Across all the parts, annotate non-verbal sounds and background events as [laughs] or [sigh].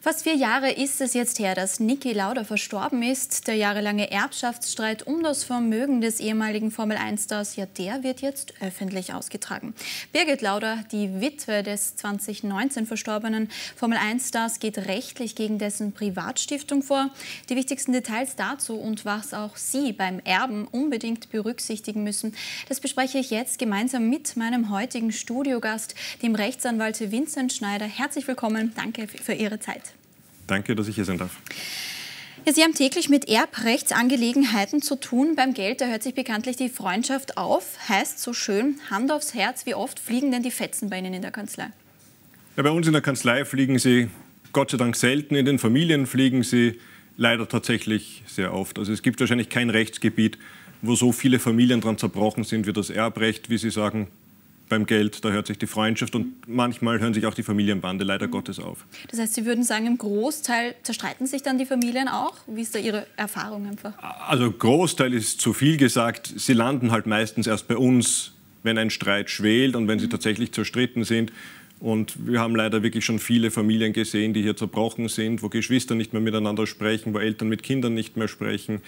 Fast vier Jahre ist es jetzt her, dass Niki Lauda verstorben ist. Der jahrelange Erbschaftsstreit um das Vermögen des ehemaligen Formel-1-Stars, ja der wird jetzt öffentlich ausgetragen. Birgit Lauda, die Witwe des 2019 verstorbenen Formel-1-Stars, geht rechtlich gegen dessen Privatstiftung vor. Die wichtigsten Details dazu und was auch Sie beim Erben unbedingt berücksichtigen müssen, das bespreche ich jetzt gemeinsam mit meinem heutigen Studiogast, dem Rechtsanwalt Vincent Schneider. Herzlich willkommen, danke für Ihre Zeit. Danke, dass ich hier sein darf. Ja, Sie haben täglich mit Erbrechtsangelegenheiten zu tun. Beim Geld, da hört sich bekanntlich die Freundschaft auf. Heißt so schön, Hand aufs Herz, wie oft fliegen denn die Fetzen bei Ihnen in der Kanzlei? Ja, bei uns in der Kanzlei fliegen sie Gott sei Dank selten. In den Familien fliegen sie leider tatsächlich sehr oft. Also es gibt wahrscheinlich kein Rechtsgebiet, wo so viele Familien dran zerbrochen sind wie das Erbrecht. Wie Sie sagen, beim Geld, da hört sich die Freundschaft und mhm. manchmal hören sich auch die Familienbande leider mhm. Gottes auf. Das heißt, Sie würden sagen, im Großteil zerstreiten sich dann die Familien auch? Wie ist da Ihre Erfahrung einfach? Also Großteil ist zu viel gesagt. Sie landen halt meistens erst bei uns, wenn ein Streit schwelt und wenn sie mhm. tatsächlich zerstritten sind. Und wir haben leider wirklich schon viele Familien gesehen, die hier zerbrochen sind, wo Geschwister nicht mehr miteinander sprechen, wo Eltern mit Kindern nicht mehr sprechen.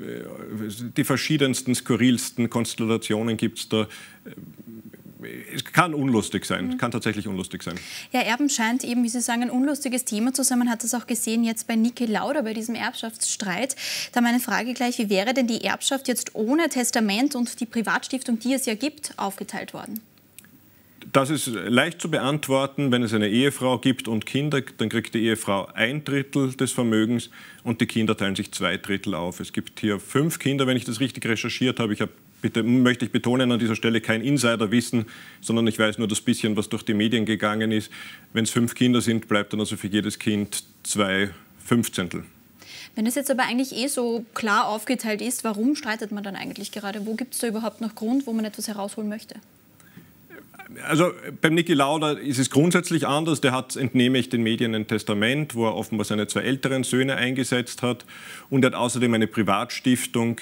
Äh, die verschiedensten, skurrilsten Konstellationen gibt es da es kann unlustig sein, mhm. kann tatsächlich unlustig sein. Ja, Erben scheint eben, wie Sie sagen, ein unlustiges Thema zu sein. Man hat das auch gesehen jetzt bei Niki Lauda, bei diesem Erbschaftsstreit. Da meine Frage gleich, wie wäre denn die Erbschaft jetzt ohne Testament und die Privatstiftung, die es ja gibt, aufgeteilt worden? Das ist leicht zu beantworten. Wenn es eine Ehefrau gibt und Kinder, dann kriegt die Ehefrau ein Drittel des Vermögens und die Kinder teilen sich zwei Drittel auf. Es gibt hier fünf Kinder, wenn ich das richtig recherchiert habe. Ich habe bitte möchte ich betonen an dieser Stelle kein Insiderwissen, sondern ich weiß nur das bisschen, was durch die Medien gegangen ist. Wenn es fünf Kinder sind, bleibt dann also für jedes Kind zwei Fünfzehntel. Wenn es jetzt aber eigentlich eh so klar aufgeteilt ist, warum streitet man dann eigentlich gerade? Wo gibt es da überhaupt noch Grund, wo man etwas herausholen möchte? Also beim Niki Lauda ist es grundsätzlich anders. Der hat, entnehme ich den Medien, ein Testament, wo er offenbar seine zwei älteren Söhne eingesetzt hat und er hat außerdem eine Privatstiftung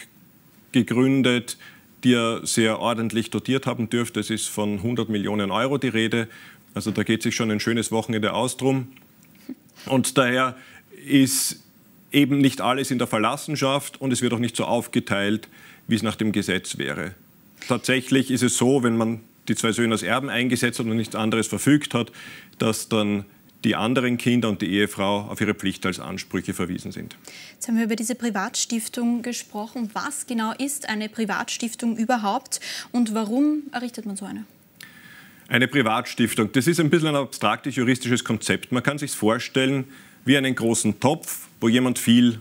gegründet, die er sehr ordentlich dotiert haben dürfte. Es ist von 100 Millionen Euro die Rede. Also da geht sich schon ein schönes Wochenende aus drum. Und daher ist eben nicht alles in der Verlassenschaft und es wird auch nicht so aufgeteilt, wie es nach dem Gesetz wäre. Tatsächlich ist es so, wenn man die zwei Söhne als Erben eingesetzt hat und nichts anderes verfügt hat, dass dann die anderen Kinder und die Ehefrau auf ihre Pflicht als Ansprüche verwiesen sind. Jetzt haben wir über diese Privatstiftung gesprochen. Was genau ist eine Privatstiftung überhaupt und warum errichtet man so eine? Eine Privatstiftung, das ist ein bisschen ein abstraktes juristisches Konzept. Man kann sich vorstellen wie einen großen Topf, wo jemand viel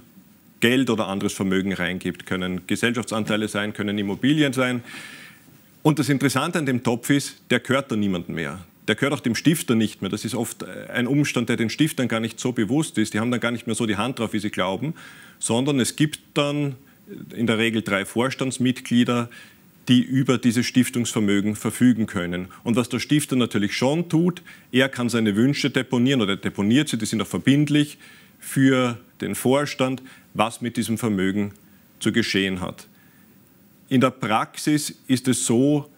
Geld oder anderes Vermögen reingibt. Können Gesellschaftsanteile sein, können Immobilien sein. Und das Interessante an dem Topf ist, der gehört dann niemandem mehr der gehört auch dem Stifter nicht mehr. Das ist oft äh, ein Umstand, der den Stiftern gar nicht so bewusst ist. Die haben dann gar nicht mehr so die Hand drauf, wie sie glauben, sondern es gibt dann äh, in der Regel drei Vorstandsmitglieder, die über dieses Stiftungsvermögen verfügen können. Und was der Stifter natürlich schon tut, er kann seine Wünsche deponieren oder deponiert sie, die sind auch verbindlich für den Vorstand, was mit diesem Vermögen zu geschehen hat. In der Praxis ist es so,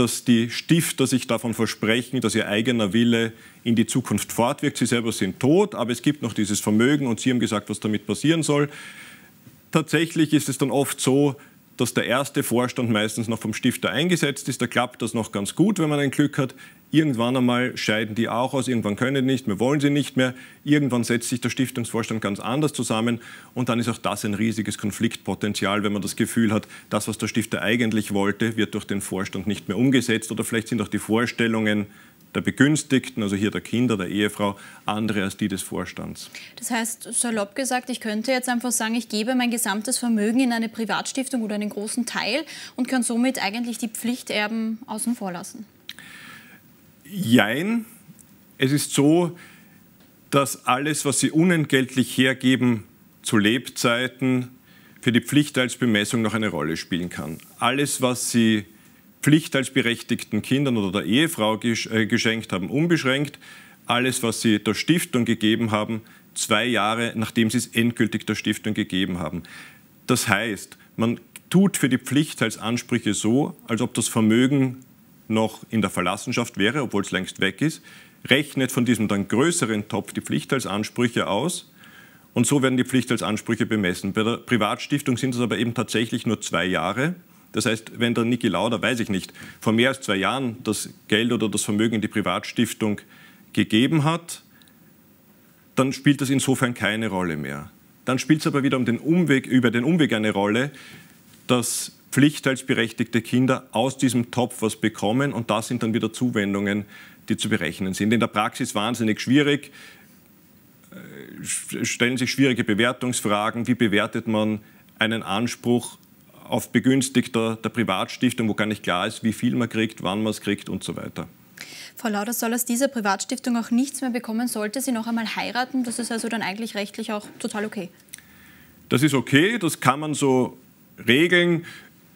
dass die Stifter sich davon versprechen, dass ihr eigener Wille in die Zukunft fortwirkt. Sie selber sind tot, aber es gibt noch dieses Vermögen und sie haben gesagt, was damit passieren soll. Tatsächlich ist es dann oft so, dass der erste Vorstand meistens noch vom Stifter eingesetzt ist. Da klappt das noch ganz gut, wenn man ein Glück hat. Irgendwann einmal scheiden die auch aus, irgendwann können nicht mehr, wollen sie nicht mehr, irgendwann setzt sich der Stiftungsvorstand ganz anders zusammen und dann ist auch das ein riesiges Konfliktpotenzial, wenn man das Gefühl hat, das, was der Stifter eigentlich wollte, wird durch den Vorstand nicht mehr umgesetzt oder vielleicht sind auch die Vorstellungen der Begünstigten, also hier der Kinder, der Ehefrau, andere als die des Vorstands. Das heißt, salopp gesagt, ich könnte jetzt einfach sagen, ich gebe mein gesamtes Vermögen in eine Privatstiftung oder einen großen Teil und kann somit eigentlich die Pflichterben außen vor lassen. Jein. Es ist so, dass alles, was sie unentgeltlich hergeben, zu Lebzeiten für die Pflichtteilsbemessung noch eine Rolle spielen kann. Alles, was sie pflichtteilsberechtigten Kindern oder der Ehefrau äh, geschenkt haben, unbeschränkt. Alles, was sie der Stiftung gegeben haben, zwei Jahre, nachdem sie es endgültig der Stiftung gegeben haben. Das heißt, man tut für die Pflichtteilsansprüche so, als ob das Vermögen noch in der Verlassenschaft wäre, obwohl es längst weg ist, rechnet von diesem dann größeren Topf die Pflichtteilsansprüche aus und so werden die Pflichtteilsansprüche bemessen. Bei der Privatstiftung sind es aber eben tatsächlich nur zwei Jahre. Das heißt, wenn der Niki Lauda, weiß ich nicht, vor mehr als zwei Jahren das Geld oder das Vermögen in die Privatstiftung gegeben hat, dann spielt das insofern keine Rolle mehr. Dann spielt es aber wieder um den Umweg, über den Umweg eine Rolle, dass pflichtteilsberechtigte Kinder aus diesem Topf was bekommen und das sind dann wieder Zuwendungen, die zu berechnen sind. In der Praxis wahnsinnig schwierig, äh, stellen sich schwierige Bewertungsfragen, wie bewertet man einen Anspruch auf Begünstigter der Privatstiftung, wo gar nicht klar ist, wie viel man kriegt, wann man es kriegt und so weiter. Frau Lauder, soll aus dieser Privatstiftung auch nichts mehr bekommen, sollte sie noch einmal heiraten? Das ist also dann eigentlich rechtlich auch total okay. Das ist okay, das kann man so regeln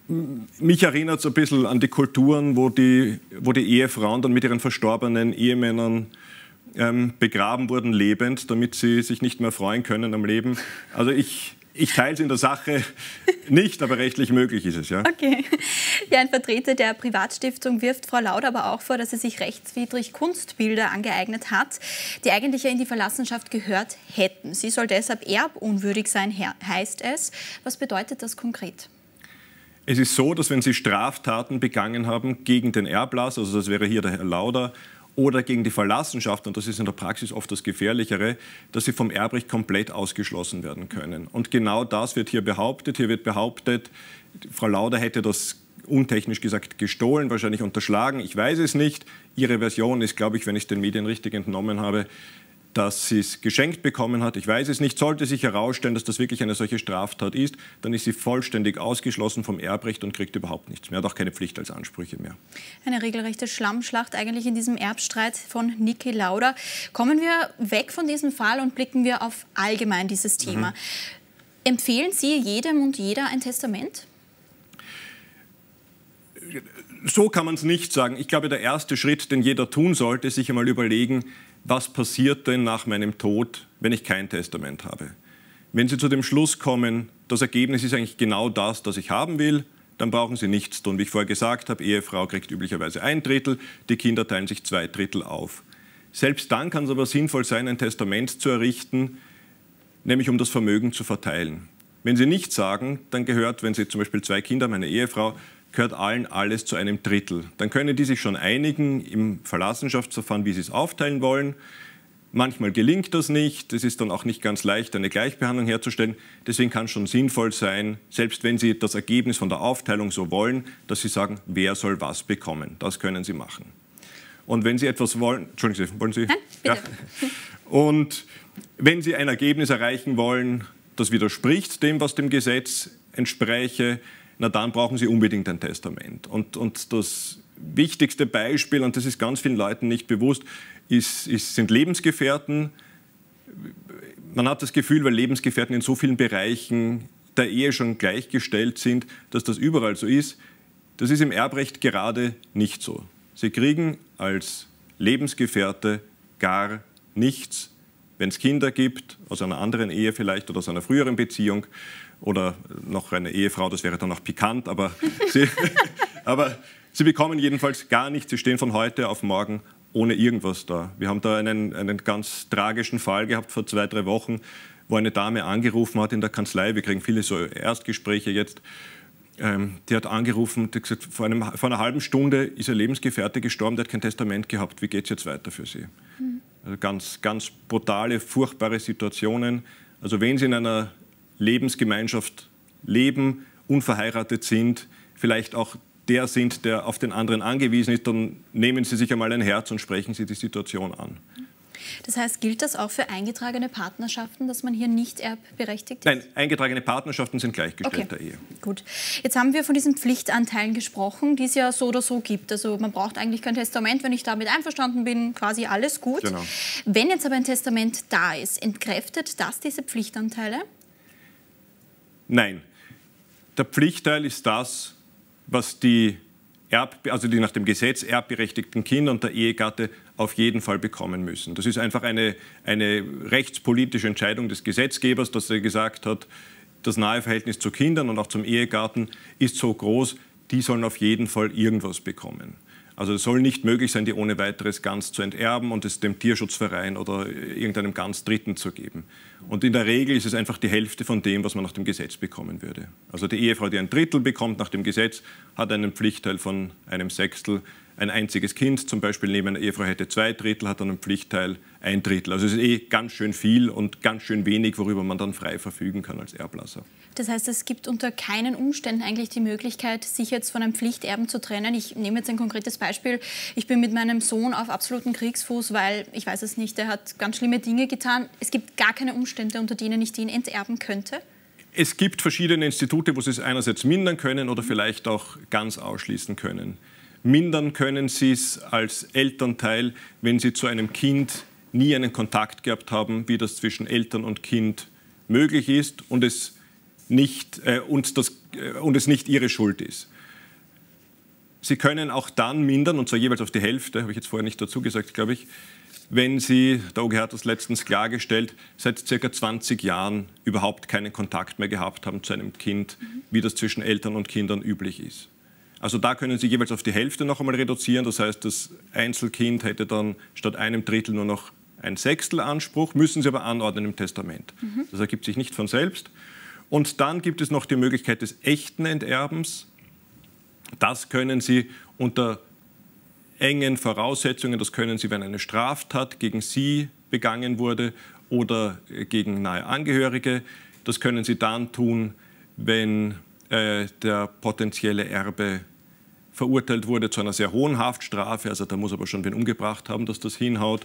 mich erinnert es ein bisschen an die Kulturen, wo die, wo die Ehefrauen dann mit ihren verstorbenen Ehemännern ähm, begraben wurden, lebend, damit sie sich nicht mehr freuen können am Leben. Also ich, ich teile es in der Sache [laughs] nicht, aber rechtlich möglich ist es, ja. Okay. Ja, ein Vertreter der Privatstiftung wirft Frau Laud aber auch vor, dass sie sich rechtswidrig Kunstbilder angeeignet hat, die eigentlich ja in die Verlassenschaft gehört hätten. Sie soll deshalb erbunwürdig sein, heißt es. Was bedeutet das konkret? Es ist so, dass wenn Sie Straftaten begangen haben gegen den Erblass, also das wäre hier der Herr Lauder, oder gegen die Verlassenschaft, und das ist in der Praxis oft das Gefährlichere, dass sie vom Erbrecht komplett ausgeschlossen werden können. Und genau das wird hier behauptet. Hier wird behauptet, Frau Lauder hätte das untechnisch gesagt gestohlen, wahrscheinlich unterschlagen. Ich weiß es nicht. Ihre Version ist, glaube ich, wenn ich den Medien richtig entnommen habe, dass sie es geschenkt bekommen hat. Ich weiß es nicht. Sollte sich herausstellen, dass das wirklich eine solche Straftat ist, dann ist sie vollständig ausgeschlossen vom Erbrecht und kriegt überhaupt nichts mehr. Hat auch keine Pflicht als Ansprüche mehr. Eine regelrechte Schlammschlacht eigentlich in diesem Erbstreit von Niki Lauda. Kommen wir weg von diesem Fall und blicken wir auf allgemein dieses Thema. Mhm. Empfehlen Sie jedem und jeder ein Testament? so kann man es nicht sagen. Ich glaube, der erste Schritt, den jeder tun sollte, ist sich einmal überlegen, was passiert denn nach meinem Tod, wenn ich kein Testament habe. Wenn Sie zu dem Schluss kommen, das Ergebnis ist eigentlich genau das, das ich haben will, dann brauchen Sie nichts tun. Wie ich vorher gesagt habe, Ehefrau kriegt üblicherweise ein Drittel, die Kinder teilen sich zwei Drittel auf. Selbst dann kann es aber sinnvoll sein, ein Testament zu errichten, nämlich um das Vermögen zu verteilen. Wenn Sie nichts sagen, dann gehört, wenn Sie zum Beispiel zwei Kinder, meine Ehefrau, gehört allen alles zu einem Drittel. Dann können die sich schon einigen im Verlassenschaftsverfahren, wie sie es aufteilen wollen. Manchmal gelingt das nicht. Es ist dann auch nicht ganz leicht, eine Gleichbehandlung herzustellen. Deswegen kann es schon sinnvoll sein, selbst wenn Sie das Ergebnis von der Aufteilung so wollen, dass Sie sagen, wer soll was bekommen. Das können Sie machen. Und wenn Sie etwas wollen, Entschuldigen Sie, wollen Sie? Nein, bitte. Ja. [laughs] Und wenn Sie ein Ergebnis erreichen wollen, das widerspricht dem, was dem Gesetz entspräche, na dann brauchen sie unbedingt ein Testament. Und, und das wichtigste Beispiel, und das ist ganz vielen Leuten nicht bewusst, ist, ist, sind Lebensgefährten. Man hat das Gefühl, weil Lebensgefährten in so vielen Bereichen der Ehe schon gleichgestellt sind, dass das überall so ist. Das ist im Erbrecht gerade nicht so. Sie kriegen als Lebensgefährte gar nichts, wenn es Kinder gibt, aus einer anderen Ehe vielleicht oder aus einer früheren Beziehung oder noch eine Ehefrau, das wäre dann auch pikant, aber [laughs] sie, [laughs] aber sie bekommen jedenfalls gar nichts. Sie stehen von heute auf morgen ohne irgendwas da. Wir haben da einen, einen ganz tragischen Fall gehabt vor zwei, drei Wochen, wo eine Dame angerufen hat in der Kanzlei. Wir kriegen viele so Erstgespräche jetzt. Ähm, die hat angerufen, die hat gesagt, vor, einem, vor einer halben Stunde ist ihr Lebensgefährte gestorben, der hat kein Testament gehabt. Wie geht es jetzt weiter für sie? Also ganz, ganz brutale, furchtbare Situationen. Also wenn Sie in einer Lebensgemeinschaft leben, unverheiratet sind, vielleicht auch der sind, der auf den anderen angewiesen ist, dann nehmen Sie sich einmal ein Herz und sprechen Sie die Situation an. Das heißt, gilt das auch für eingetragene Partnerschaften, dass man hier nicht erbberechtigt ist? Nein, eingetragene Partnerschaften sind gleichgestellter okay. Ehe. Gut. Jetzt haben wir von diesen Pflichtanteilen gesprochen, die es ja so oder so gibt. Also man braucht eigentlich kein Testament, wenn ich damit einverstanden bin, quasi alles gut. Genau. Wenn jetzt aber ein Testament da ist, entkräftet das diese Pflichtanteile? Nein. Der Pflichtteil ist das, was die Erb, also die nach dem Gesetz erbberechtigten Kinder und der Ehegatte auf jeden Fall bekommen müssen. Das ist einfach eine, eine rechtspolitische Entscheidung des Gesetzgebers, dass er gesagt hat, das nahe Verhältnis zu Kindern und auch zum Ehegarten ist so groß, die sollen auf jeden Fall irgendwas bekommen. Also es soll nicht möglich sein, die ohne weiteres ganz zu enterben und es dem Tierschutzverein oder irgendeinem ganz Dritten zu geben. Und in der Regel ist es einfach die Hälfte von dem, was man nach dem Gesetz bekommen würde. Also die Ehefrau, die ein Drittel bekommt nach dem Gesetz, hat einen Pflichtteil von einem Sechstel ein einziges Kind zum Beispiel neben einer Ehefrau hätte zwei Drittel, hat dann einen Pflichtteil ein Drittel. Also es ist eh ganz schön viel und ganz schön wenig, worüber man dann frei verfügen kann als Erblasser. Das heißt, es gibt unter keinen Umständen eigentlich die Möglichkeit, sich jetzt von einem Pflichterben zu trennen. Ich nehme jetzt ein konkretes Beispiel. Ich bin mit meinem Sohn auf absoluten Kriegsfuß, weil, ich weiß es nicht, er hat ganz schlimme Dinge getan. Es gibt gar keine Umstände, unter denen ich den enterben könnte. Es gibt verschiedene Institute, wo sie es einerseits mindern können oder vielleicht auch ganz ausschließen können. Mindern können Sie es als Elternteil, wenn Sie zu einem Kind nie einen Kontakt gehabt haben, wie das zwischen Eltern und Kind möglich ist und es nicht, äh, und das, äh, und es nicht Ihre Schuld ist. Sie können auch dann mindern, und zwar jeweils auf die Hälfte, habe ich jetzt vorher nicht dazu gesagt, glaube ich, wenn Sie, der OGH hat das letztens klargestellt, seit circa 20 Jahren überhaupt keinen Kontakt mehr gehabt haben zu einem Kind, mhm. wie das zwischen Eltern und Kindern üblich ist. Also da können Sie jeweils auf die Hälfte noch einmal reduzieren. Das heißt, das Einzelkind hätte dann statt einem Drittel nur noch ein Sechstel Anspruch, müssen Sie aber anordnen im Testament. Mhm. Das ergibt sich nicht von selbst. Und dann gibt es noch die Möglichkeit des echten Enterbens. Das können Sie unter engen Voraussetzungen, das können Sie, wenn eine Straftat gegen Sie begangen wurde oder gegen nahe Angehörige. Das können Sie dann tun, wenn äh, der potenzielle Erbe verurteilt wurde zu einer sehr hohen Haftstrafe. Also da muss aber schon wen umgebracht haben, dass das hinhaut.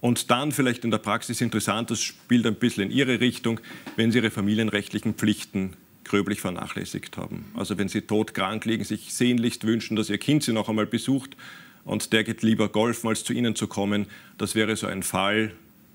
Und dann vielleicht in der Praxis interessant, das spielt ein bisschen in Ihre Richtung, wenn Sie Ihre familienrechtlichen Pflichten gröblich vernachlässigt haben. Also wenn Sie todkrank liegen, sich sehnlichst wünschen, dass Ihr Kind Sie noch einmal besucht und der geht lieber golfen, als zu Ihnen zu kommen. Das wäre so ein Fall,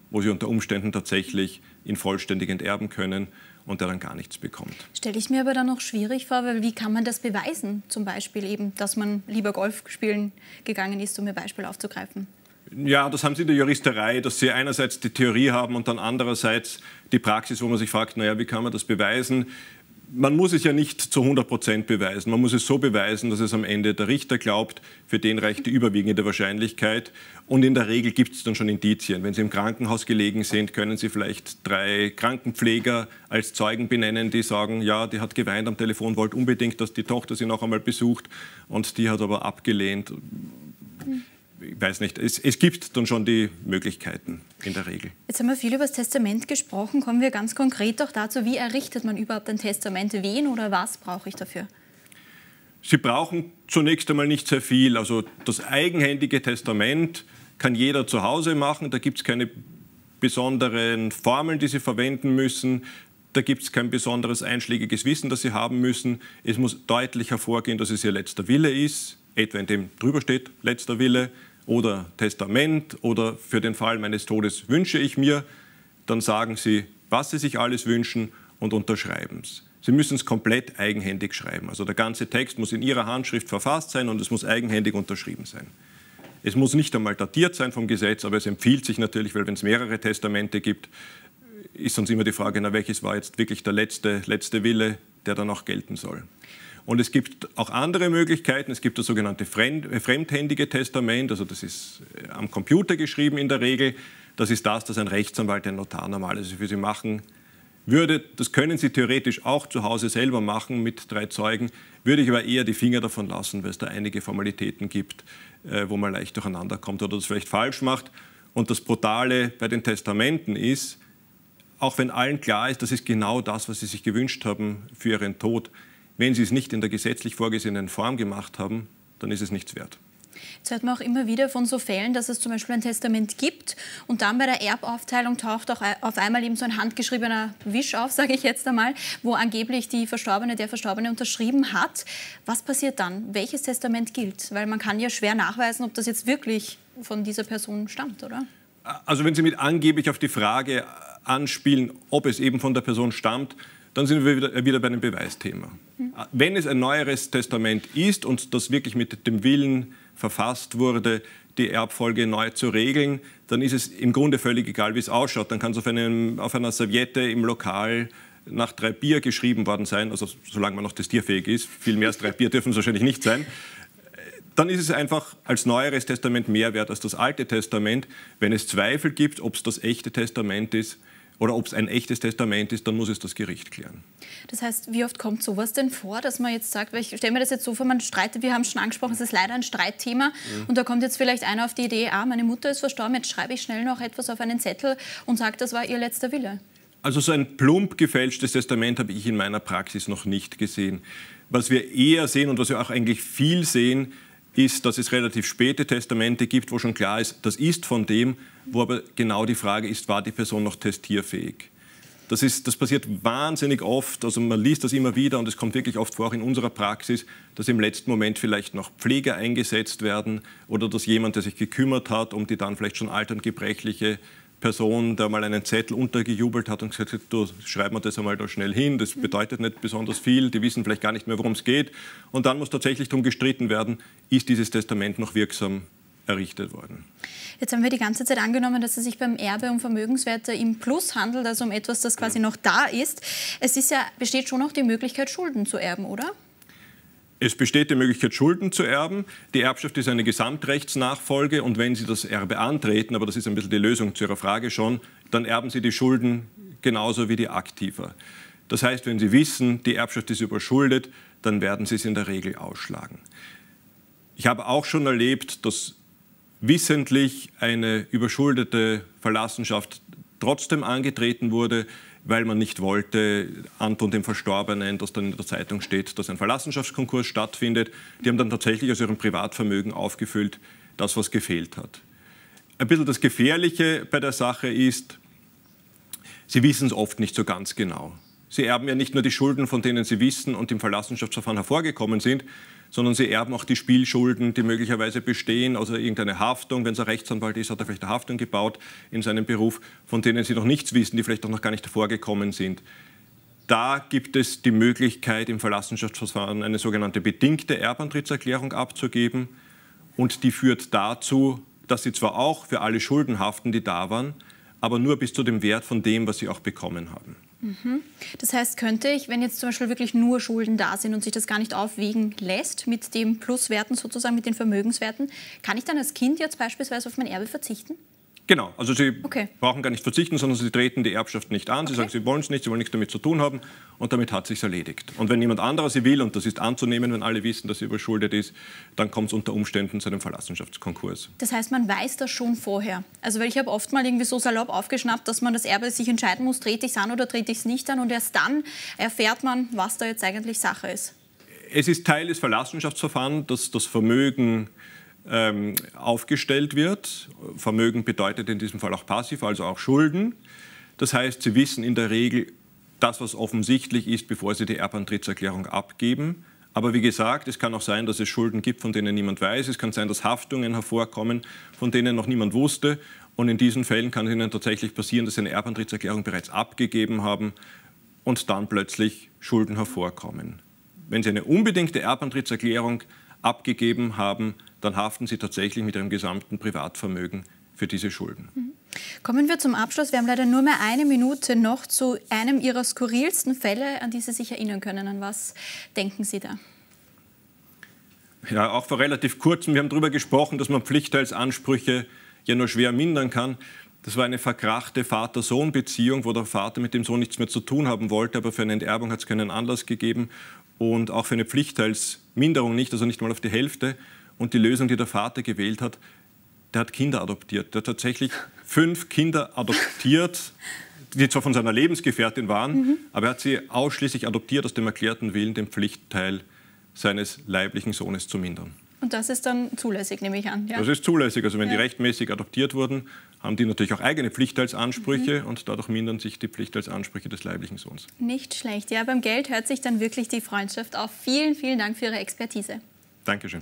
wo Sie unter Umständen tatsächlich ihn vollständig enterben können und der dann gar nichts bekommt. Stelle ich mir aber dann noch schwierig vor, weil wie kann man das beweisen? Zum Beispiel eben, dass man lieber Golf spielen gegangen ist, um ein Beispiel aufzugreifen. Ja, das haben Sie in der Juristerei, dass Sie einerseits die Theorie haben und dann andererseits die Praxis, wo man sich fragt, naja, wie kann man das beweisen? man muss es ja nicht zu 100 Prozent beweisen. Man muss es so beweisen, dass es am Ende der Richter glaubt, für den reicht die überwiegende Wahrscheinlichkeit. Und in der Regel gibt es dann schon Indizien. Wenn Sie im Krankenhaus gelegen sind, können Sie vielleicht drei Krankenpfleger als Zeugen benennen, die sagen, ja, die hat geweint am Telefon, wollte unbedingt, dass die Tochter sie noch einmal besucht und die hat aber abgelehnt ich weiß nicht, es, es, gibt dann schon die Möglichkeiten in der Regel. Jetzt haben wir viel über das Testament gesprochen. Kommen wir ganz konkret auch dazu, wie errichtet man überhaupt ein Testament? Wen oder was brauche ich dafür? Sie brauchen zunächst einmal nicht sehr viel. Also das eigenhändige Testament kann jeder zu Hause machen. Da gibt es keine besonderen Formeln, die Sie verwenden müssen. Da gibt es kein besonderes einschlägiges Wissen, das Sie haben müssen. Es muss deutlich hervorgehen, dass es Ihr letzter Wille ist, etwa in dem drüber steht, letzter Wille oder Testament oder für den Fall meines Todes wünsche ich mir, dann sagen Sie, was Sie sich alles wünschen und unterschreiben es. Sie müssen es komplett eigenhändig schreiben. Also der ganze Text muss in Ihrer Handschrift verfasst sein und es muss eigenhändig unterschrieben sein. Es muss nicht einmal datiert sein vom Gesetz, aber es empfiehlt sich natürlich, weil wenn es mehrere Testamente gibt, ist uns immer die Frage, na, welches war jetzt wirklich der letzte, letzte Wille, der dann auch gelten soll. Und es gibt auch andere Möglichkeiten. Es gibt das sogenannte fremdhändige Testament, also das ist äh, am Computer geschrieben in der Regel. Das ist das, das ein Rechtsanwalt, ein Notar normalerweise also für Sie machen würde. Das können Sie theoretisch auch zu Hause selber machen mit drei Zeugen, würde ich aber eher die Finger davon lassen, weil es da einige Formalitäten gibt, äh, wo man leicht durcheinander kommt oder das vielleicht falsch macht. Und das Brutale bei den Testamenten ist, auch wenn allen klar ist, das ist genau das, was sie sich gewünscht haben für ihren Tod, wenn sie es nicht in der gesetzlich vorgesehenen Form gemacht haben, dann ist es nichts wert. Jetzt hört man auch immer wieder von so Fällen, dass es zum Beispiel ein Testament gibt und dann bei der Erbaufteilung taucht auch auf einmal eben so ein handgeschriebener Wisch auf, [laughs] sage ich jetzt einmal, wo angeblich die Verstorbene, der Verstorbene unterschrieben hat. Was passiert dann? Welches Testament gilt? Weil man kann ja schwer nachweisen, ob das jetzt wirklich von dieser Person stammt, oder? Also wenn Sie mit angeblich auf die Frage anspielen, ob es eben von der Person stammt, dann sind wir wieder, wieder bei einem Beweisthema. Wenn es ein neueres Testament ist und das wirklich mit dem Willen verfasst wurde, die Erbfolge neu zu regeln, dann ist es im Grunde völlig egal, wie es ausschaut. Dann kann es auf, einem, auf einer Serviette im Lokal nach drei Bier geschrieben worden sein, also solange man noch testierfähig ist, viel mehr als drei Bier dürfen es wahrscheinlich nicht sein, dann ist es einfach als neueres Testament mehr wert als das alte Testament. Wenn es Zweifel gibt, ob es das echte Testament ist, oder ob es ein echtes Testament ist, dann muss es das Gericht klären. Das heißt, wie oft kommt sowas denn vor, dass man jetzt sagt, weil ich stelle mir das jetzt so vor, man streitet, wir haben es schon angesprochen, es ist leider ein Streitthema mhm. und da kommt jetzt vielleicht einer auf die Idee, ah, meine Mutter ist verstorben, jetzt schreibe ich schnell noch etwas auf einen Zettel und sage, das war ihr letzter Wille. Also so ein plump gefälschtes Testament habe ich in meiner Praxis noch nicht gesehen. Was wir eher sehen und was wir auch eigentlich viel sehen, ist, dass es relativ späte Testamente gibt, wo schon klar ist, das ist von dem, wo aber genau die Frage ist, war die Person noch testierfähig? Das, ist, das passiert wahnsinnig oft, also man liest das immer wieder und es kommt wirklich oft vor, auch in unserer Praxis, dass im letzten Moment vielleicht noch Pfleger eingesetzt werden oder dass jemand, der sich gekümmert hat, um die dann vielleicht schon alt und gebrechliche Person, der mal einen Zettel untergejubelt hat und gesagt hat, du schreib mir das einmal da schnell hin, das mhm. bedeutet nicht besonders viel, die wissen vielleicht gar nicht mehr, worum es geht. Und dann muss tatsächlich darum gestritten werden, ist dieses Testament noch wirksam errichtet worden. Jetzt haben wir die ganze Zeit angenommen, dass es sich beim Erbe um Vermögenswerte im Plus handelt, also um etwas, das quasi ja. noch da ist. Es ist ja, besteht schon auch die Möglichkeit, Schulden zu erben, oder? Es besteht die Möglichkeit, Schulden zu erben. Die Erbschaft ist eine Gesamtrechtsnachfolge und wenn Sie das Erbe antreten, aber das ist ein bisschen die Lösung zu Ihrer Frage schon, dann erben Sie die Schulden genauso wie die Aktiver. Das heißt, wenn Sie wissen, die Erbschaft ist überschuldet, dann werden Sie es in der Regel ausschlagen. Ich habe auch schon erlebt, dass wissentlich eine überschuldete Verlassenschaft trotzdem angetreten wurde weil man nicht wollte, Anton dem Verstorbenen, dass dann in der Zeitung steht, dass ein Verlassenschaftskonkurs stattfindet. Die haben dann tatsächlich aus ihrem Privatvermögen aufgefüllt, das, was gefehlt hat. Ein bisschen das Gefährliche bei der Sache ist, sie wissen es oft nicht so ganz genau. Sie erben ja nicht nur die Schulden, von denen sie wissen und im Verlassenschaftsverfahren hervorgekommen sind, sondern sie erben auch die Spielschulden, die möglicherweise bestehen, also irgendeine Haftung. Wenn es ein Rechtsanwalt ist, hat er vielleicht eine Haftung gebaut in seinem Beruf, von denen sie noch nichts wissen, die vielleicht auch noch gar nicht vorgekommen sind. Da gibt es die Möglichkeit, im Verlassenschaftsverfahren eine sogenannte bedingte Erbantrittserklärung abzugeben. Und die führt dazu, dass sie zwar auch für alle Schulden haften, die da waren, aber nur bis zu dem Wert von dem, was sie auch bekommen haben. Mhm. Das heißt, könnte ich, wenn jetzt zum Beispiel wirklich nur Schulden da sind und sich das gar nicht aufwiegen lässt mit den Pluswerten sozusagen, mit den Vermögenswerten, kann ich dann als Kind jetzt beispielsweise auf mein Erbe verzichten? Genau, also Sie okay. brauchen gar nicht verzichten, sondern Sie treten die Erbschaft nicht an. Sie okay. sagen, Sie wollen es nicht, Sie wollen nichts damit zu tun haben und damit hat sich erledigt. Und wenn jemand anderer Sie will, und das ist anzunehmen, wenn alle wissen, dass sie überschuldet ist, dann kommt es unter Umständen zu einem Verlassenschaftskonkurs. Das heißt, man weiß das schon vorher. Also weil ich habe oft mal irgendwie so salopp aufgeschnappt, dass man das Erbe sich entscheiden muss, trete ich es an oder trete ich es nicht an und erst dann erfährt man, was da jetzt eigentlich Sache ist. Es ist Teil des Verlassenschaftsverfahrens, dass das Vermögen ähm, aufgestellt wird. Vermögen bedeutet in diesem Fall auch passiv, also auch Schulden. Das heißt, sie wissen in der Regel das, was offensichtlich ist, bevor sie die Erbantrittserklärung abgeben. Aber wie gesagt, es kann auch sein, dass es Schulden gibt, von denen niemand weiß. Es kann sein, dass Haftungen hervorkommen, von denen noch niemand wusste. Und in diesen Fällen kann es Ihnen tatsächlich passieren, dass Sie eine Erbantrittserklärung bereits abgegeben haben und dann plötzlich Schulden hervorkommen. Wenn Sie eine unbedingte Erbantrittserklärung abgegeben haben, dann haften sie tatsächlich mit ihrem gesamten Privatvermögen für diese Schulden. Mhm. Kommen wir zum Abschluss. Wir haben leider nur mehr eine Minute noch zu einem Ihrer skurrilsten Fälle, an die Sie sich erinnern können. An was denken Sie da? Ja, auch vor relativ kurzem. Wir haben darüber gesprochen, dass man Pflichtteilsansprüche ja nur schwer mindern kann. Das war eine verkrachte Vater-Sohn-Beziehung, wo der Vater mit dem Sohn nichts mehr zu tun haben wollte, aber für eine Enterbung hat es keinen Anlass gegeben und auch für eine Pflichtteilsminderung nicht, also nicht mal auf die Hälfte. Und die Lösung, die der Vater gewählt hat, der hat Kinder adoptiert. Der hat tatsächlich fünf Kinder adoptiert, die zwar von seiner Lebensgefährtin waren, mhm. aber er hat sie ausschließlich adoptiert aus dem erklärten Willen, den Pflichtteil seines leiblichen Sohnes zu mindern. Und das ist dann zulässig, nehme ich an. Ja? Das ist zulässig. Also wenn ja. die rechtmäßig adoptiert wurden, haben die natürlich auch eigene Pflichtteilsansprüche mhm. und dadurch mindern sich die Pflichtteilsansprüche des leiblichen Sohns. Nicht schlecht. Ja, beim Geld hört sich dann wirklich die Freundschaft auf. Vielen, vielen Dank für Ihre Expertise. Dankeschön.